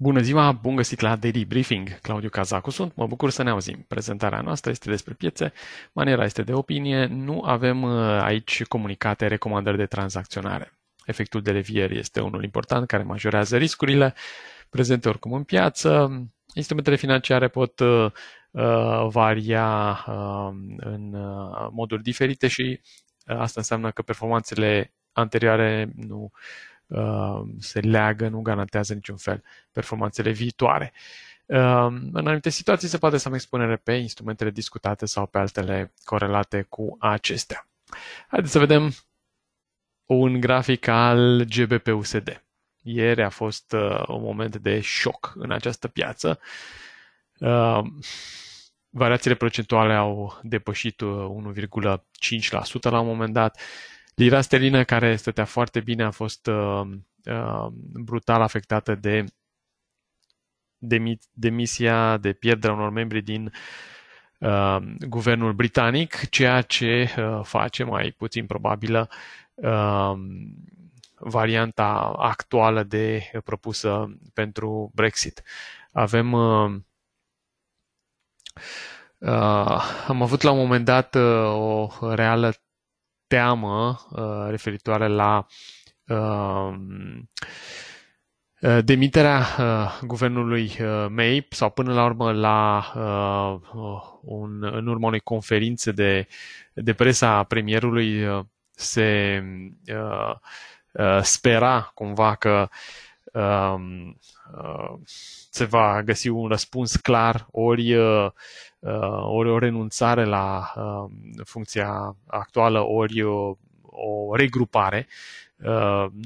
Bună ziua, bun găsit la Daily Briefing. Claudiu Cazacu sunt, mă bucur să ne auzim. Prezentarea noastră este despre piețe, maniera este de opinie, nu avem uh, aici comunicate recomandări de tranzacționare. Efectul de levier este unul important care majorează riscurile prezente oricum în piață. Instrumentele financiare pot uh, uh varia uh, în uh, moduri diferite și uh, asta înseamnă că performanțele anterioare nu uh, Um, se leagă, nu garantează niciun fel performanțele viitoare. Um, în anumite situații se poate să am expunere pe instrumentele discutate sau pe altele corelate cu acestea. Haideți să vedem un grafic al GBP-USD. Ieri a fost uh, un moment de șoc în această piață. Uh, variațiile procentuale au depășit 1,5% uh, la un moment dat. Lira sterlină, care stătea foarte bine, a fost uh, uh, brutal afectată de demisia, de pierderea unor membri din uh, guvernul britanic, ceea ce uh, face mai puțin probabilă uh, varianta actuală de propusă pentru Brexit. Avem uh, uh, am avut la un moment dat uh, o reală teamă uh, referitoare la uh, uh demiterea uh, guvernului uh, May sau până la urmă la uh, uh, un, în urma unei conferințe de, de presa premierului uh, se spera cumva că uh, Um, uh, se va găsi un răspuns clar, ori, uh, uh, ori o renunțare la um, funcția actuală, ori o, o regrupare.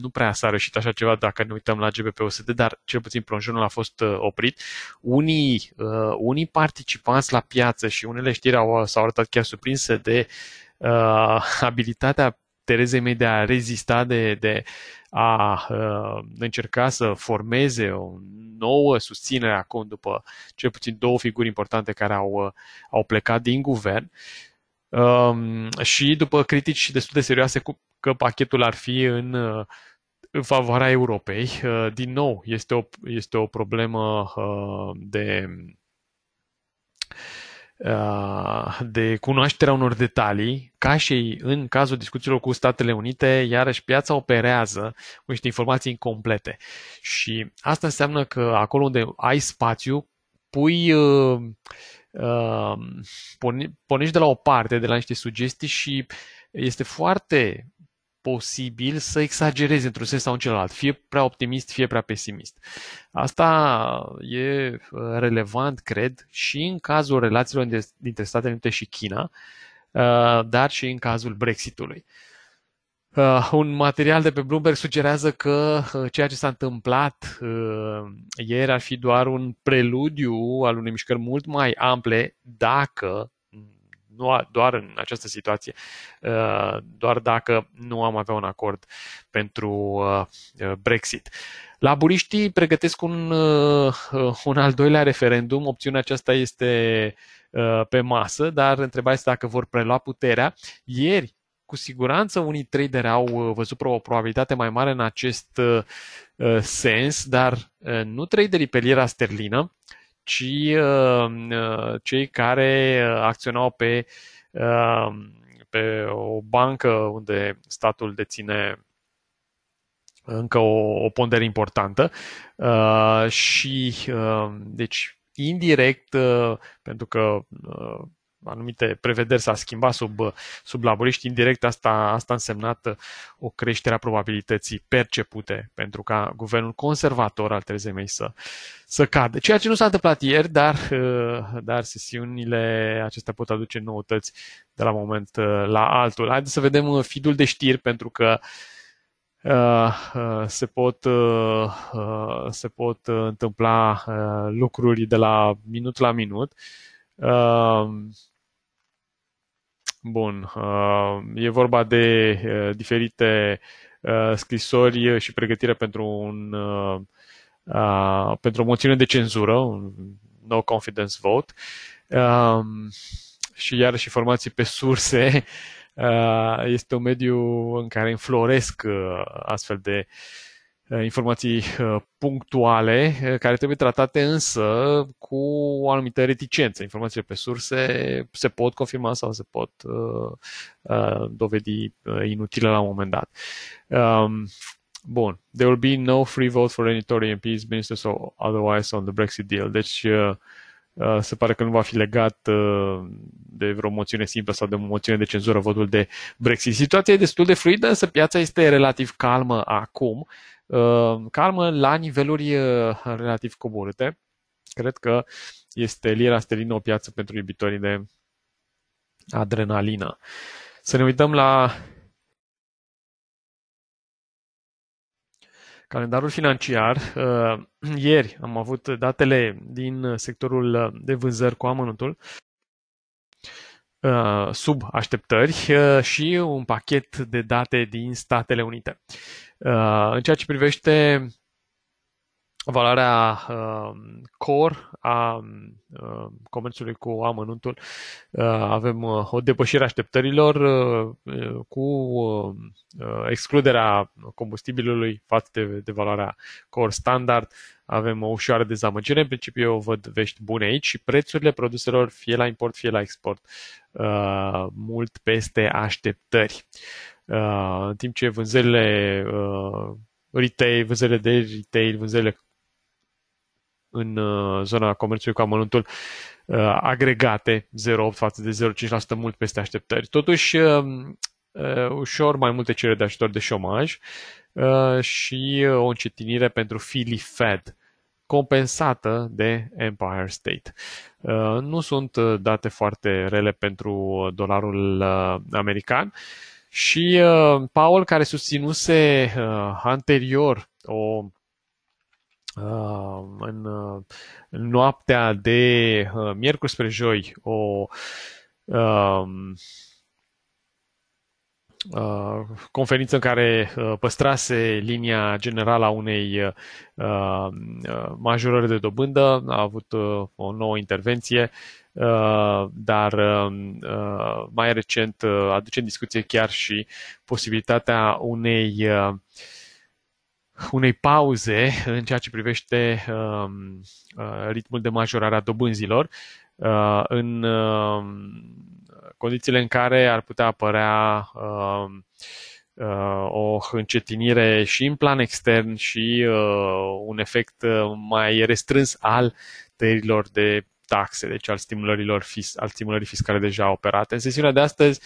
Nu prea s-a reușit așa ceva dacă ne uităm la GBPUSD, dar cel puțin plonjonul a fost oprit. Unii, unii participanți la piață și unele știri au, s-au arătat chiar surprinse de uh, abilitatea Terezei mei de a rezista, de, de a uh, încerca să formeze o nouă susținere acum după cel puțin două figuri importante care au, uh, au plecat din guvern. uh, și după critici destul de serioase cu, că pachetul ar fi în, uh, în favoarea Europei, uh, din nou este o, este o problemă uh, de Ah, de cunoașterea unor detalii, ca și în cazul discuțiilor cu Statele Unite, iarăși piața operează cu niște informații incomplete. Și asta înseamnă că acolo unde ai spațiu, pui uh, uh, pornești de la o parte, de la niște sugestii și este foarte posibil să exagerezi într-un sens sau în celălalt, fie prea optimist, fie prea pesimist. Asta e uh, relevant, cred, și în cazul relațiilor dintre Statele Unite și China, uh, dar și în cazul Brexitului. Uh, un material de pe Bloomberg sugerează că ceea ce s-a întâmplat ieri ar fi doar un preludiu al unei mișcări mult mai ample dacă nu doar în această situație, uh, doar dacă nu am avea un acord pentru uh, uh, Brexit. Laburiștii pregătesc un, un al doilea referendum, opțiunea aceasta este pe masă, dar întrebarea este dacă vor prelua puterea. Ieri, cu siguranță unii trader au văzut o probabilitate mai mare în acest sens, dar nu traderii pe lira sterlină, ci um, uh, cei care uh, acționau pe, um, pe o bancă unde statul deține încă o, o pondere importantă uh, și um, deci indirect pentru că anumite prevederi s-a schimbat sub, uh, sub laboriști indirect asta, asta a însemnat uh, o creștere a probabilității percepute pentru ca guvernul conservator al Terezei să, să cadă. Ceea ce nu s-a întâmplat ieri, dar, uh, dar sesiunile acestea pot aduce noutăți de la moment la altul. Haideți să vedem fidul de știri pentru că se pot, se pot întâmpla lucruri de la minut la minut. Bun. Uh, e vorba de uh, diferite uh, scrisori și pregătire pentru un pentru o moțiune de cenzură, un no confidence vote. Um, și iarăși informații pe surse. Este un mediu în care înfloresc astfel de uh, Uh, informații uh, punctuale uh, care trebuie tratate însă cu o anumită reticență. Informațiile pe surse se pot confirma sau se pot dovedi inutile la un moment dat. Um, bun. There will be no free vote for any Tory MPs, ministers or otherwise on the Brexit deal. Deci se pare că nu va fi legat de vreo moțiune simplă sau de o moțiune de cenzură votul de Brexit. Situația e destul de fluidă, însă piața este relativ calmă acum. Uh, Uh, calmă la niveluri uh, relativ coborâte. Cred că este lira sterlină o piață pentru iubitorii de adrenalină. Să ne uităm la calendarul financiar. Uh, ieri am avut datele din sectorul de vânzări cu amănuntul sub așteptări și un pachet de date din Statele Unite. Uh, în ceea ce privește valoarea uh, core a uh, comerțului cu amănuntul. Uh, avem o depășire a așteptărilor cu excluderea combustibilului față de, de valoarea core standard. Avem o ușoară dezamăgire. În principiu eu văd vești bune aici și prețurile produselor fie la import, fie la export mult peste așteptări. În timp ce vânzările retail, vânzările de retail, vânzările în uh, zona comerțului cu amănuntul uh, agregate 0,8 față de 0,5% mult peste așteptări. Totuși, uh, ușor mai multe cereri de ajutor de șomaj și o încetinire pentru Philly Fed compensată de Empire State. Nu sunt date foarte rele pentru dolarul american și Paul, care susținuse anterior o Ah, uh, în noaptea de uh, miercuri spre joi o um, uh, conferință în care păstrase linia generală a unei majorări de dobândă, a avut o nouă intervenție, dar um, mai recent aduce în discuție chiar și posibilitatea unei unei pauze în ceea ce privește um, uh, ritmul de majorare a dobânzilor uh, în um, condițiile în care ar putea apărea um, uh, o încetinire și în plan extern și un efect mai restrâns al tăierilor de taxe, deci al stimulărilor al stimulării fiscale deja operate. În sesiunea de astăzi,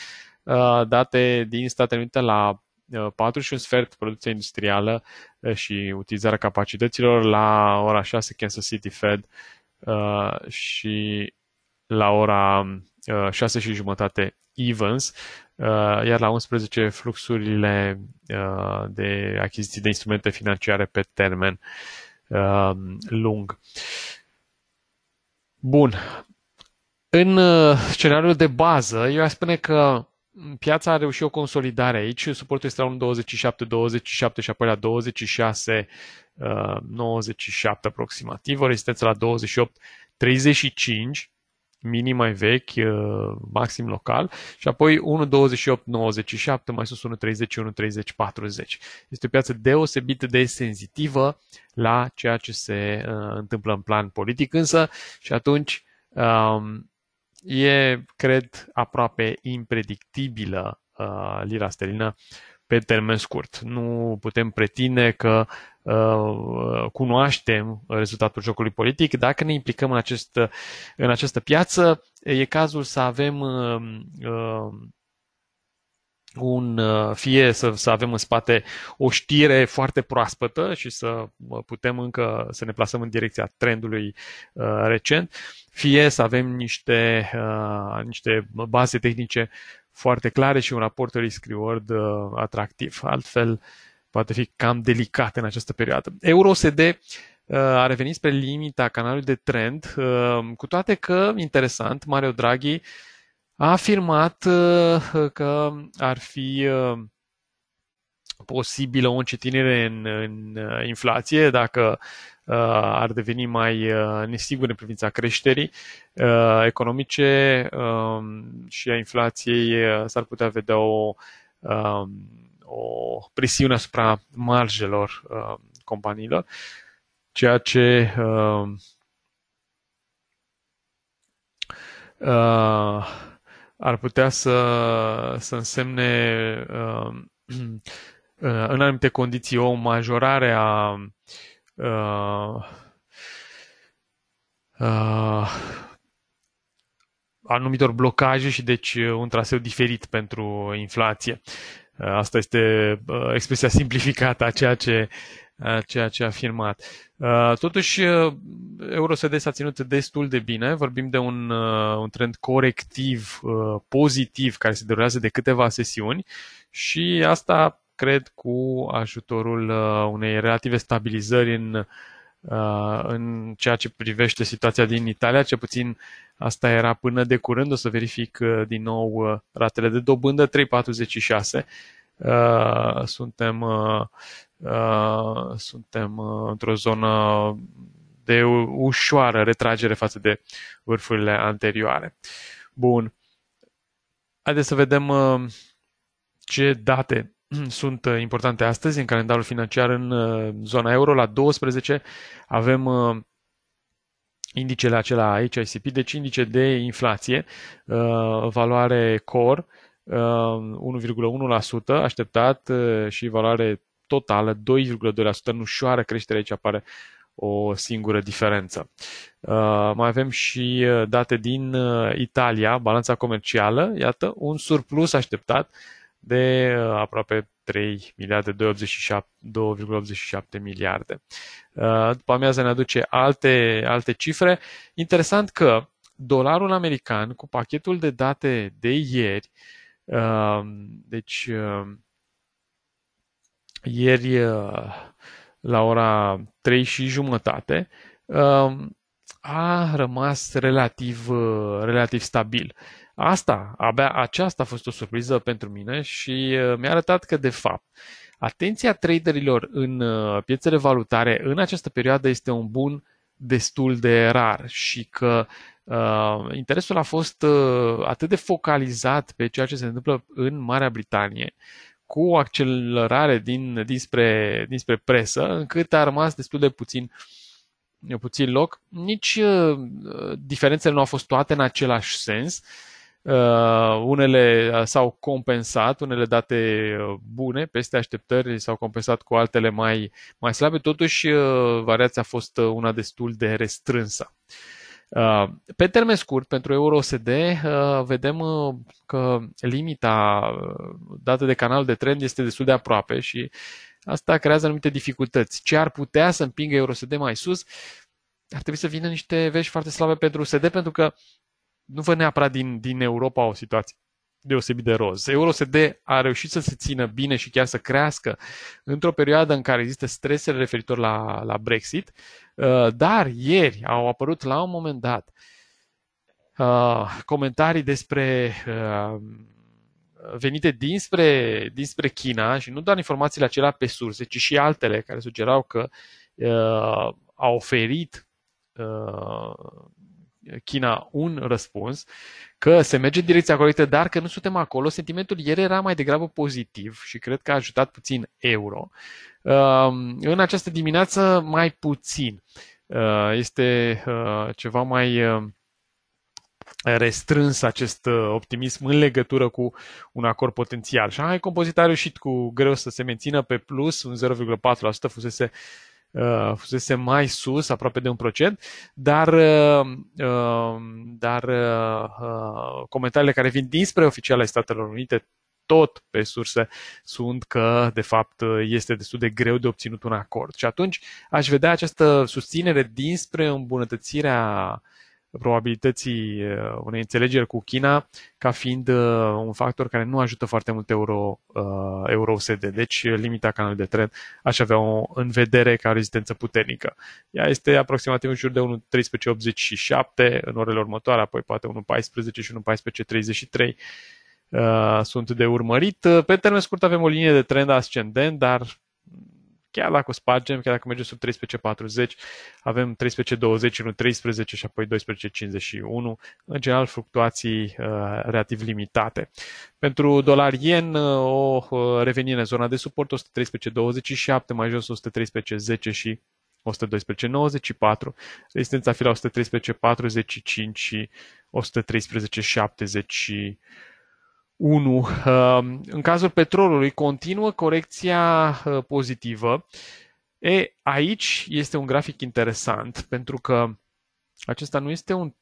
date din Statele Unite la 4 uh, și un sfert producția industrială uh, și utilizarea capacităților la ora 6 Kansas City Fed uh, și la ora 6 și jumătate Evans, iar la 11 fluxurile de achiziții de instrumente financiare pe termen lung. Bun. În scenariul de bază, eu aș spune că piața a reușit o consolidare aici, suportul este la 1,27, 27 și apoi la 26, 97 uh, aproximativ, o rezistență la 28, 35, minim mai vechi, uh, maxim local, și apoi 1,28-97, mai sus 1,30-1,30-40. Este o piață deosebit de senzitivă la ceea ce se uh, întâmplă în plan politic, însă și atunci um, E, cred, aproape impredictibilă uh, lira sterlină pe termen scurt. Nu putem pretinde că uh, cunoaștem rezultatul jocului politic. Dacă ne implicăm în, acest, în această piață, e cazul să avem uh, uh un, uh, fie să, să avem în spate o știre foarte proaspătă și să uh, putem încă să ne plasăm în direcția trendului uh, recent, fie să avem niște, uh, niște baze tehnice foarte clare și un raport risk-reward uh, atractiv. Altfel, poate fi cam delicat în această perioadă. EuroSD uh, a revenit spre limita canalului de trend, cu toate că, interesant, Mario Draghi a afirmat uh, că ar fi uh, posibilă o încetinire în, în uh, inflație dacă ar deveni mai nesigur în privința creșterii economice um, și a inflației s-ar putea vedea o, um, o presiune asupra marjelor companiilor, ceea ce uh, ar putea să, să însemne uh, în anumite condiții o majorare a uh, uh, anumitor blocaje și deci un traseu diferit pentru inflație. Asta este expresia simplificată a ceea ce ceea ce a afirmat. Totuși, EuroSD s-a ținut destul de bine, vorbim de un, un trend corectiv, pozitiv, care se derulează de câteva sesiuni și asta cred cu ajutorul unei relative stabilizări în, în ceea ce privește situația din Italia, ce puțin asta era până de curând, o să verific din nou ratele de dobândă 3,46. Suntem Uh, suntem uh, într-o zonă de ușoară retragere față de vârfurile anterioare. Bun. Haideți să vedem uh, ce date sunt importante astăzi în calendarul financiar în zona euro. La 12 avem indicele acela ICP, deci indice de inflație, valoare core, 1,1% așteptat și valoare totală, 2,2%, nu ușoară creștere, aici apare o singură diferență. Uh, mai avem și uh, date din uh, Italia, balanța comercială, iată, un surplus așteptat de aproape 3 miliarde, 2,87 miliarde. După amiază ne aduce alte, alte cifre. Interesant că dolarul american cu pachetul de date de ieri, deci ieri uh, la ora 3 și jumătate, um, a rămas relativ, uh, relativ stabil. Asta, abia aceasta a fost o surpriză pentru mine și uh, mi-a arătat că, de fapt, atenția traderilor în piețele valutare în această perioadă este un bun destul de rar și că uh, interesul a fost uh, atât de focalizat pe ceea ce se întâmplă în Marea Britanie, cu accelerare din, dinspre, dinspre presă, încât a rămas destul de puțin, puțin loc. Nici uh, diferențele nu au fost toate în același sens. Uh, unele uh, s-au compensat, unele date uh, bune, peste așteptări, s-au compensat cu altele mai, mai slabe, totuși uh, variația a fost uh, una destul de restrânsă. Uh, Uh, pe termen scurt, pentru EUROSD, uh, vedem uh, că limita dată de canal de trend este destul de aproape și asta creează anumite dificultăți. Ce ar putea să împingă EUROSD mai sus? Ar trebui să vină niște vești foarte slabe pentru USD, pentru că nu vă neapărat din, din Europa o situație deosebit de roz. EuroSD a reușit să se țină bine și chiar să crească într-o perioadă în care există stresele referitor la, la Brexit, uh, dar ieri au apărut la un moment dat uh, comentarii despre uh, venite dinspre, dinspre China și nu doar informațiile acelea pe surse, ci și altele care sugerau că a oferit China un răspuns, că se merge în direcția corectă, dar că nu suntem acolo. Sentimentul ieri era mai degrabă pozitiv și cred că a ajutat puțin euro. Um, în această dimineață mai puțin. Uh, este uh, ceva mai uh, restrâns acest optimism în legătură cu un acord potențial. și Shanghai Composite a reușit cu greu să se mențină pe plus, un 0,4% fusese uh, fusese mai sus, aproape de un procent, dar, uh, um, dar uh, uh, comentariile care vin dinspre oficiale ai Statelor Unite, tot pe surse, sunt că, de fapt, este destul de greu de obținut un acord. Și atunci aș vedea această susținere dinspre îmbunătățirea uh, probabilității uh, unei înțelegeri cu China ca fiind uh, un factor care nu ajută foarte mult euro, uh, euro USD. Deci limita canalului de trend aș avea o în vedere ca rezistență puternică. Ea este aproximativ în jur de 1.1387 în orele următoare, apoi poate 1.14 și 1.1433 sunt de urmărit. Pe termen scurt avem o linie de trend ascendent, dar chiar dacă o spargem, chiar dacă mergem sub 13.40, avem 13.20, 13 și apoi 12.51, în general fluctuații uh, relativ limitate. Pentru dolar yen, uh, o uh, revenire în zona de suport 113.27, mai jos 113.10 și 112.94, rezistența fi la 113.45 și 113.74. 1. Ehm, în cazul petrolului continuă corecția eh, pozitivă. E, aici este un grafic interesant pentru că acesta nu este un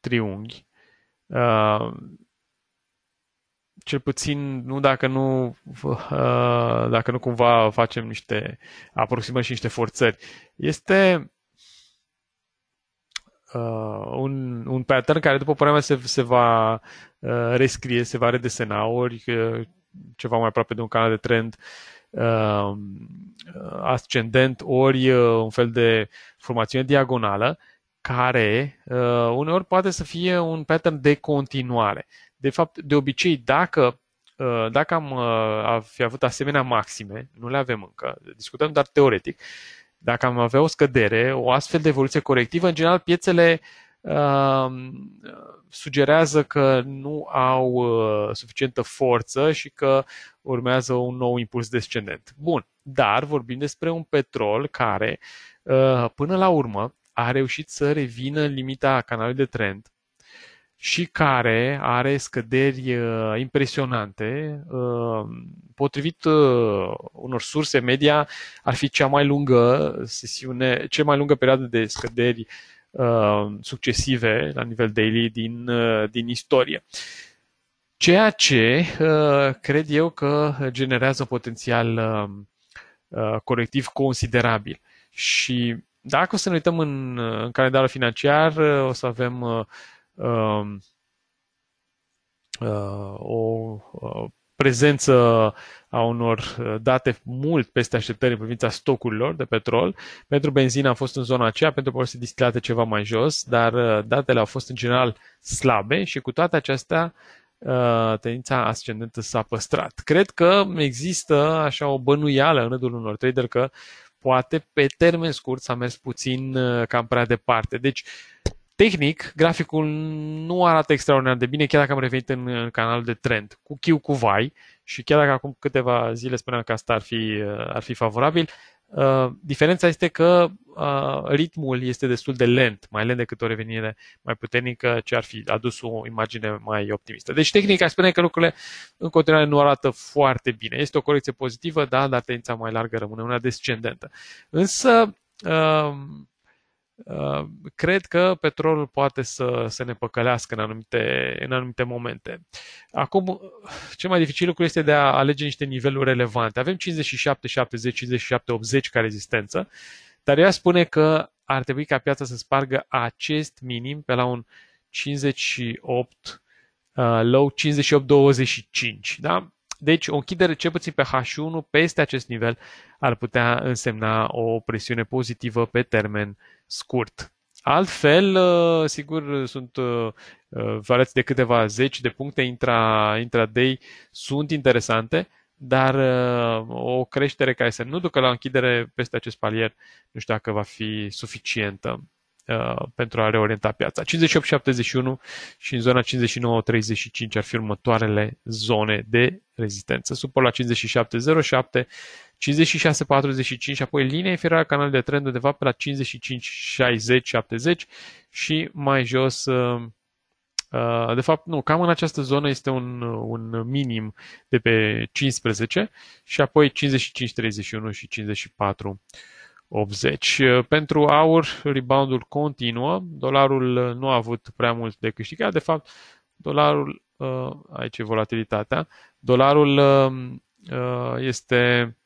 triunghi, ehm, cel puțin nu dacă nu eh, dacă nu cumva facem niște aproximări și niște forțări. Este uh, un, un pattern care, după părerea mea, se, se va uh, rescrie, se va redesena ori uh, ceva mai aproape de un canal de trend uh, ascendent, ori uh, un fel de formațiune diagonală, care uh, uneori poate să fie un pattern de continuare. De fapt, de obicei, dacă uh, dacă am uh, fi avut asemenea maxime, nu le avem încă, discutăm doar teoretic, dacă am avea o scădere, o astfel de evoluție corectivă, în general piețele uh, sugerează că nu au uh, suficientă forță și că urmează un nou impuls descendent. Bun, dar vorbim despre un petrol care, uh, până la urmă, a reușit să revină în limita canalului de trend și care are scăderi uh, impresionante. Uh, potrivit uh, unor surse media, ar fi cea mai lungă sesiune, cea mai lungă perioadă de scăderi succesive la nivel daily din, din istorie. Ceea ce cred eu că generează un potențial colectiv considerabil. Și dacă o să ne uităm în, în calendarul financiar, o să avem Um, uh, o uh, prezență a unor uh, date mult peste așteptări în privința stocurilor de petrol. Pentru benzină a fost în zona aceea, pentru produse distilate ceva mai jos, dar uh, datele au fost în general slabe și cu toate acestea uh, tendința ascendentă s-a păstrat. Cred că există așa o bănuială în rândul unor trader că poate pe termen scurt s-a mers puțin cam prea departe. Deci Tehnic, graficul nu arată extraordinar de bine, chiar dacă am revenit în, canal de trend, cu chiu cu vai și chiar dacă acum câteva zile spuneam că asta ar fi, uh, ar fi favorabil, Uh, diferența este că uh, ritmul este destul de lent, mai lent decât o revenire mai puternică, ce ar fi adus o imagine mai optimistă. Deci, tehnic, aș spune că lucrurile în continuare nu arată foarte bine. Este o corecție pozitivă, da, dar tendința mai largă rămâne una descendentă. Însă, uh, Uh, cred că petrolul poate să, să ne păcălească în anumite, în anumite momente. Acum, cel mai dificil lucru este de a alege niște niveluri relevante. Avem 57, 70, 57, 80 ca rezistență, dar ea spune că ar trebui ca piața să spargă acest minim pe la un 58, uh, low 58-25, da? Deci, o închidere cel puțin pe H1 peste acest nivel ar putea însemna o presiune pozitivă pe termen scurt. Altfel, ă, sigur, sunt ă, ă, valeți de câteva zeci de puncte intra, intraday, sunt interesante, dar o creștere care să nu ducă la închidere peste acest palier, nu știu dacă va fi suficientă. Uh, pentru a reorienta piața. 58-71 și în zona 59-35 ar fi următoarele zone de rezistență. Suport la 57-07, 56-45 și apoi linia inferioară a canalului de trend undeva pe la 55-60-70 și mai jos uh, uh, de fapt, nu, cam în această zonă este un, un minim de pe 15 și apoi 55-31 și 54 80. Pentru aur, reboundul continuă. Dolarul nu a avut prea mult de câștigat. De fapt, dolarul, aici e volatilitatea, dolarul este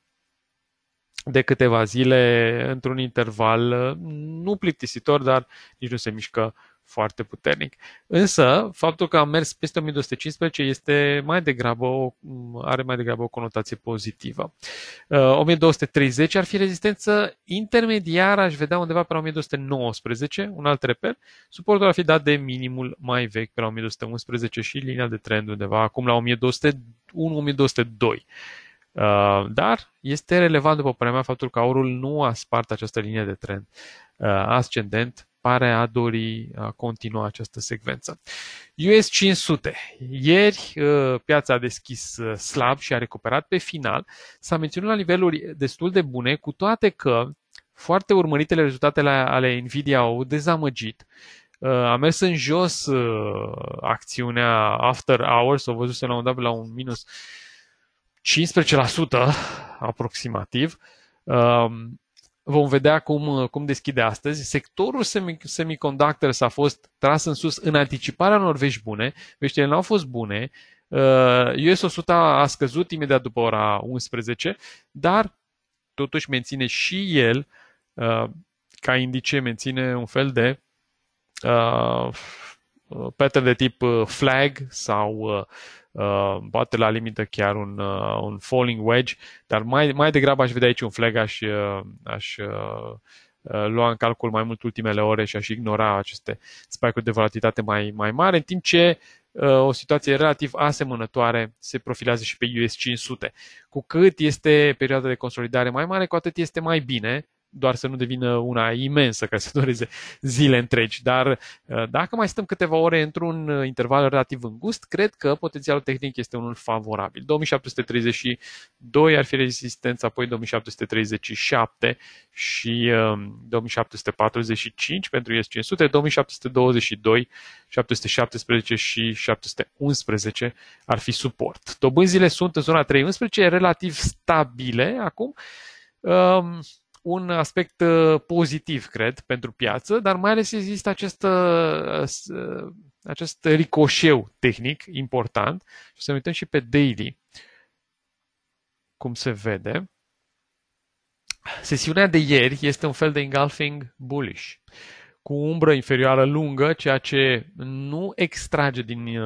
de câteva zile într-un interval nu plictisitor, dar nici nu se mișcă foarte puternic. Însă, faptul că am mers peste 1215 este mai degrabă o, are mai degrabă o conotație pozitivă. 1230 uh, ar fi rezistență intermediară, aș vedea undeva pe la 1219, un alt reper. Suportul ar fi dat de minimul mai vechi pe la 1211 și linia de trend undeva acum la 1201-1202. Uh, dar este relevant, după părerea mea, faptul că aurul nu a spart această linie de trend uh, ascendent pare a dori a continua această secvență. US 500. Ieri uh, piața a deschis uh, slab și a recuperat pe final. S-a menținut la niveluri destul de bune, cu toate că foarte urmăritele rezultatele ale Nvidia au dezamăgit. Uh, a mers în jos acțiunea After Hours, o văzuse la un dat la un minus 15% aproximativ. Um, Vom vedea cum, uh, cum deschide astăzi. Sectorul s a fost tras în sus în anticiparea unor vești bune. Veștile nu au fost bune. US uh, 100 a scăzut imediat după ora 11, dar totuși menține și el, uh, ca indice, menține un fel de pattern de tip flag sau poate uh, bate la limită chiar un, uh, un falling wedge, dar mai, mai degrabă aș vedea aici un flag, aș, uh, aș uh, uh, lua în calcul mai mult ultimele ore și aș ignora aceste spike-uri de volatilitate mai, mai mare, în timp ce uh, o situație relativ asemănătoare se profilează și pe US 500. Cu cât este perioada de consolidare mai mare, cu atât este mai bine, doar să nu devină una imensă care să dureze zile întregi. Dar uh, dacă mai stăm câteva ore într-un uh, interval relativ îngust, cred că potențialul tehnic este unul favorabil. 2732 ar fi rezistența, apoi 2737 și 2745 um, pentru S500, 2722, 717 și 711 ar fi suport. Dobânzile sunt în zona 311 relativ stabile acum. Um, un aspect uh, pozitiv, cred, pentru piață, dar mai ales există acest, uh, uh, acest ricoșeu tehnic important și să ne uităm și pe daily cum se vede. Sesiunea de ieri este un fel de engulfing bullish cu umbră inferioară lungă, ceea ce nu extrage din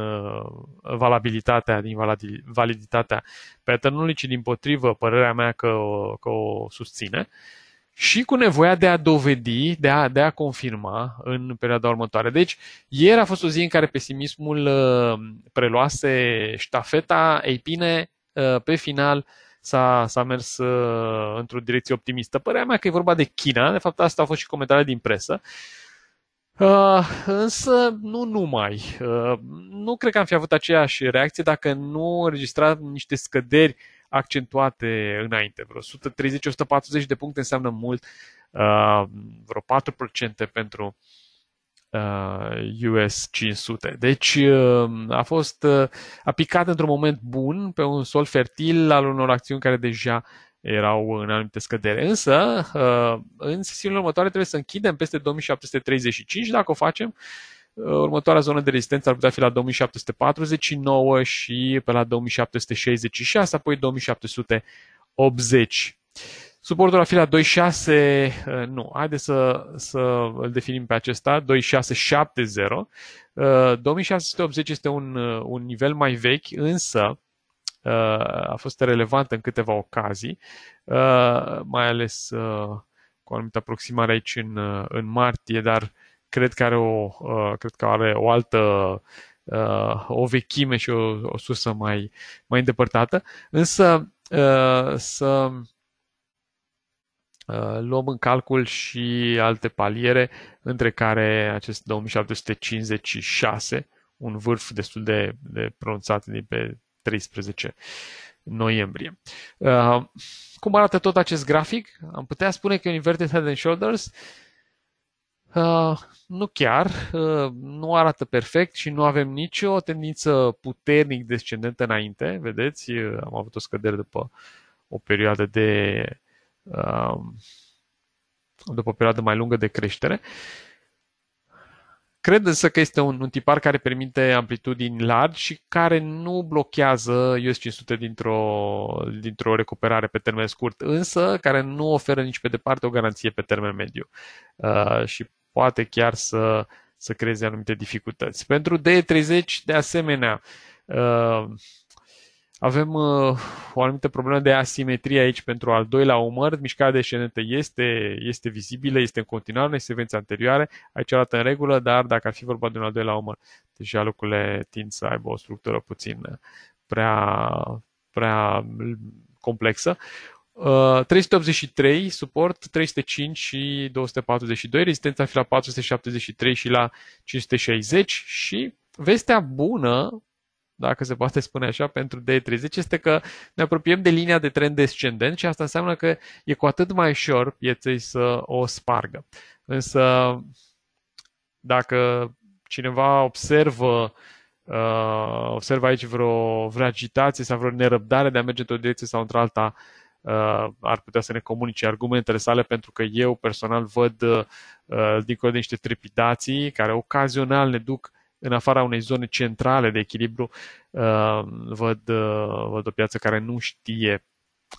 valabilitatea, din validitatea pattern-ului, ci din potrivă părerea mea că, că o susține și cu nevoia de a dovedi, de a, de a confirma în perioada următoare. Deci, ieri a fost o zi în care pesimismul uh, preluase ștafeta, ei bine, uh, pe final s-a, s-a mers uh, într-o direcție optimistă. Părea mea că e vorba de China, de fapt asta a fost și comentariul din presă. Uh, însă, nu numai. Uh, nu cred că am fi avut aceeași reacție dacă nu înregistram niște scăderi accentuate înainte. Vreo 130-140 de puncte înseamnă mult, uh, vreo 4% pentru US uh, 500. Deci uh, a fost a picat într-un moment bun pe un sol fertil al unor acțiuni care deja erau în anumite scădere. Însă, în sesiunile următoare trebuie să închidem peste 2735, dacă o facem, Următoarea zonă de rezistență ar putea fi la 2749 și pe la 2766, apoi 2780. Suportul ar fi la 26, eh, nu, haideți să, să îl definim pe acesta, 2670. 2680 eh, este un, eh, un nivel mai vechi, însă a fost relevant în câteva ocazii, mai ales cu o anumită aproximare aici în, în martie, dar cred că are o, uh, cred că are o altă uh, o vechime și o, o sursă mai, mai îndepărtată, însă uh, să luăm în calcul și alte paliere, între care acest 2756, un vârf destul de, de pronunțat din pe 13 noiembrie. Uh, cum arată tot acest grafic? Am putea spune că un inverted head and shoulders uh, Uh, nu chiar, uh, nu arată perfect și nu avem nicio tendință puternic descendentă înainte, vedeți, uh, am avut o scădere după o perioadă de um, după o perioadă mai lungă de creștere. Cred însă că este un, un tipar care permite amplitudini largi și care nu blochează US 500 dintr-o, dintr-o recuperare pe termen scurt, însă care nu oferă nici pe departe o garanție pe termen mediu. Uh, și poate chiar să, să creeze anumite dificultăți. Pentru D30, de asemenea, uh, avem uh, o anumită problemă de asimetrie aici pentru al doilea umăr. Mișcarea descendentă este, este vizibilă, este în continuare în secvențe anterioare. Aici arată în regulă, dar dacă ar fi vorba de un al doilea umăr, deja lucrurile tind să aibă o structură puțin prea, prea complexă. 383 uh, suport, 305 și 242, rezistența fi la 473 și la 560 și vestea bună, dacă se poate spune așa, pentru D30 este că ne apropiem de linia de trend descendent și asta înseamnă că e cu atât mai ușor pieței să o spargă. Însă, dacă cineva observă uh, observă aici vreo, vreo agitație sau vreo nerăbdare de a merge într-o direcție sau într-alta uh, Uh, ar putea să ne comunice argumentele sale, pentru că eu personal văd uh, uh, dincolo de niște trepidații care ocazional ne duc în afara unei zone centrale de echilibru, văd, văd o piață care nu știe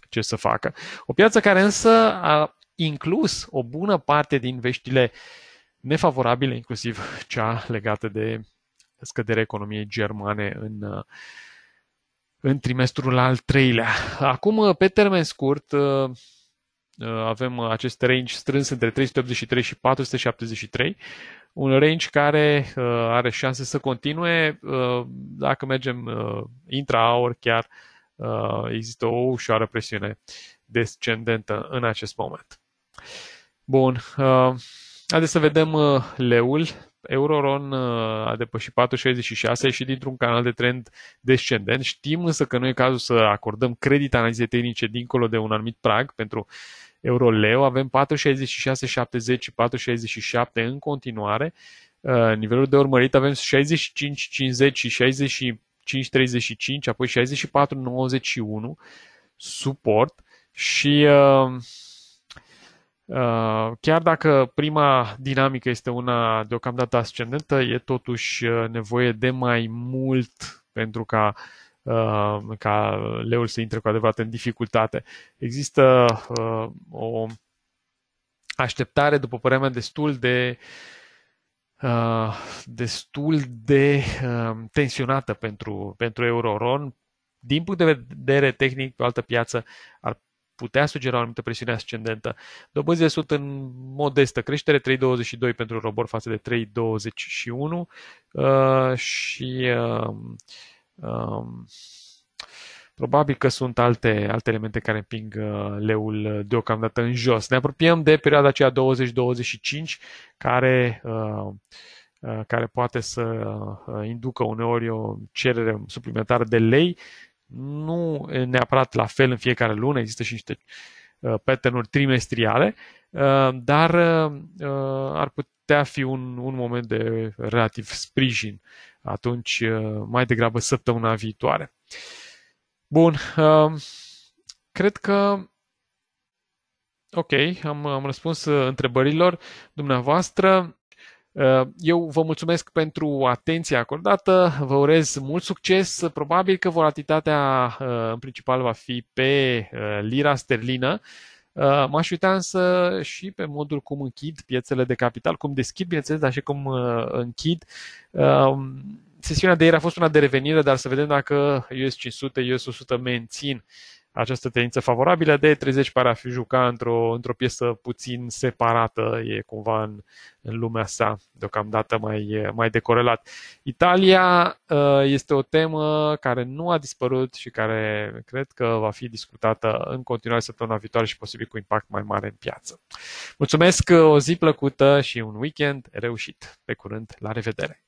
ce să facă. O piață care însă a inclus o bună parte din veștile nefavorabile, inclusiv cea legată de scăderea economiei germane în în trimestrul al treilea. Acum, pe termen scurt, uh, uh, avem acest range strâns între 383 și 473, un range care uh, are șanse să continue dacă mergem intra aur chiar există o ușoară presiune descendentă în acest moment. Bun, haideți să vedem leul Euroron uh, a depășit 4,66 și dintr-un canal de trend descendent. Știm însă că nu e cazul să acordăm credit analizei tehnice dincolo de un anumit prag pentru Euroleu. Avem 466,70, și 4,67 în continuare. Uh, nivelul de urmărit avem 65,50 și 65,35, apoi 64,91 suport și uh, Uh, chiar dacă prima dinamică este una deocamdată ascendentă, e totuși uh, nevoie de mai mult pentru ca, uh, ca leul să intre cu adevărat în dificultate. Există o așteptare, după părerea mea, destul de destul de tensionată pentru, pentru Euroron. Din punct de vedere tehnic, pe altă piață ar putea sugera o anumită presiune ascendentă. Dobânzile sunt în modestă creștere, 3,22 pentru robor față de 3,21 uh, și uh, um, probabil că sunt alte, alte elemente care împing uh, leul deocamdată în jos. Ne apropiem de perioada aceea 20-25 care uh, uh, care poate să uh, inducă uneori o cerere suplimentară de lei nu e neapărat la fel în fiecare lună, există și niște uh, pattern-uri trimestriale, uh, dar uh, ar putea fi un, un moment de relativ sprijin atunci mai degrabă săptămâna viitoare. Bun, cred că ok, am, am răspuns întrebărilor dumneavoastră. Eh, eu vă mulțumesc pentru atenția acordată, vă urez mult succes. Probabil că volatilitatea eh, în principal va fi pe eh, lira sterlină. M-aș uita însă și pe modul cum închid piețele de capital, cum deschid, piețele, dar și cum închid. Sesiunea de ieri a fost una de revenire, dar să vedem dacă US 500, US 100 mențin această tendință favorabilă. De 30 pare a fi juca într-o, într-o piesă puțin separată, e cumva în, în lumea sa, deocamdată mai, mai decorelat. Italia uh, este o temă care nu a dispărut și care cred că va fi discutată în continuare săptămâna viitoare și posibil cu impact mai mare în piață. Mulțumesc, uh, o zi plăcută și un weekend reușit. Pe curând, la revedere!